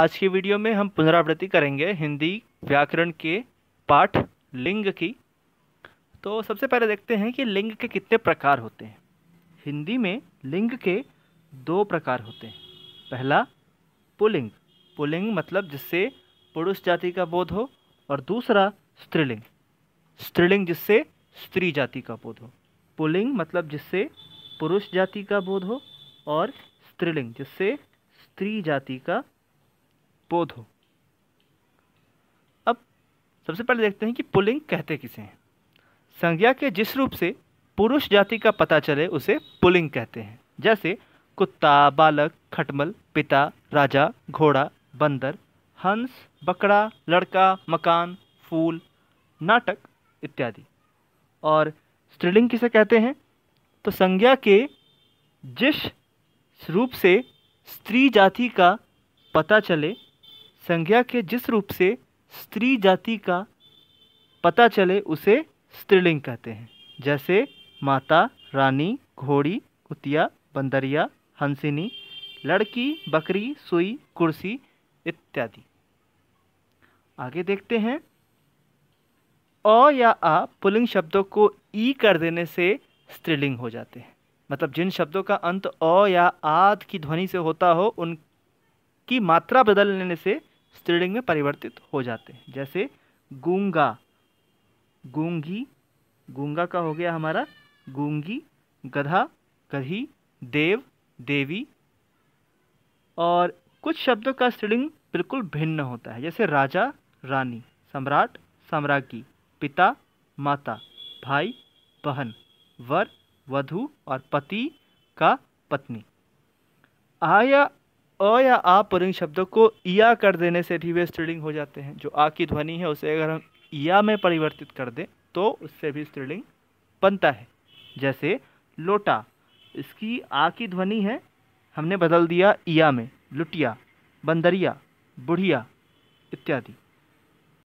आज की वीडियो में हम पुनरावृत्ति करेंगे हिंदी व्याकरण के पाठ लिंग की तो सबसे पहले देखते हैं कि लिंग के कितने प्रकार होते हैं हिंदी में लिंग के दो प्रकार होते हैं पहला पुलिंग पुलिंग मतलब जिससे पुरुष जाति का बोध हो और दूसरा स्त्रीलिंग स्त्रीलिंग जिससे स्त्री जाति का बोध हो पुलिंग मतलब जिससे पुरुष जाति का बोध हो और स्त्रीलिंग जिससे स्त्री जाति का बोध हो अब सबसे पहले देखते हैं कि पुलिंग कहते किसे हैं संज्ञा के जिस रूप से पुरुष जाति का पता चले उसे पुलिंग कहते हैं जैसे कुत्ता बालक खटमल पिता राजा घोड़ा बंदर हंस बकरा लड़का मकान फूल नाटक इत्यादि और स्त्रीलिंग किसे कहते हैं तो संज्ञा के जिस रूप से स्त्री जाति का पता चले संज्ञा के जिस रूप से स्त्री जाति का पता चले उसे स्त्रीलिंग कहते हैं जैसे माता रानी घोड़ी कुतिया बंदरिया हंसिनी लड़की बकरी सुई कुर्सी इत्यादि आगे देखते हैं अ या आ पुलिंग शब्दों को ई कर देने से स्त्रीलिंग हो जाते हैं मतलब जिन शब्दों का अंत अ या आद की ध्वनि से होता हो उनकी मात्रा बदल लेने से स्त्रीलिंग में परिवर्तित हो जाते हैं जैसे गूंगा गूंगी गूंगा का हो गया हमारा गूंगी गधा गधी देव देवी और कुछ शब्दों का स्त्रीलिंग बिल्कुल भिन्न होता है जैसे राजा रानी सम्राट सम्राज्ञी पिता माता भाई बहन वर वधु और पति का पत्नी आया अ या आ पुरिंग शब्दों को ईया कर देने से भी वे स्त्रीलिंग हो जाते हैं जो आ की ध्वनि है उसे अगर हम या में परिवर्तित कर दें तो उससे भी स्त्रीलिंग बनता है जैसे लोटा इसकी आ की ध्वनि है हमने बदल दिया ईया में लुटिया बंदरिया बुढ़िया इत्यादि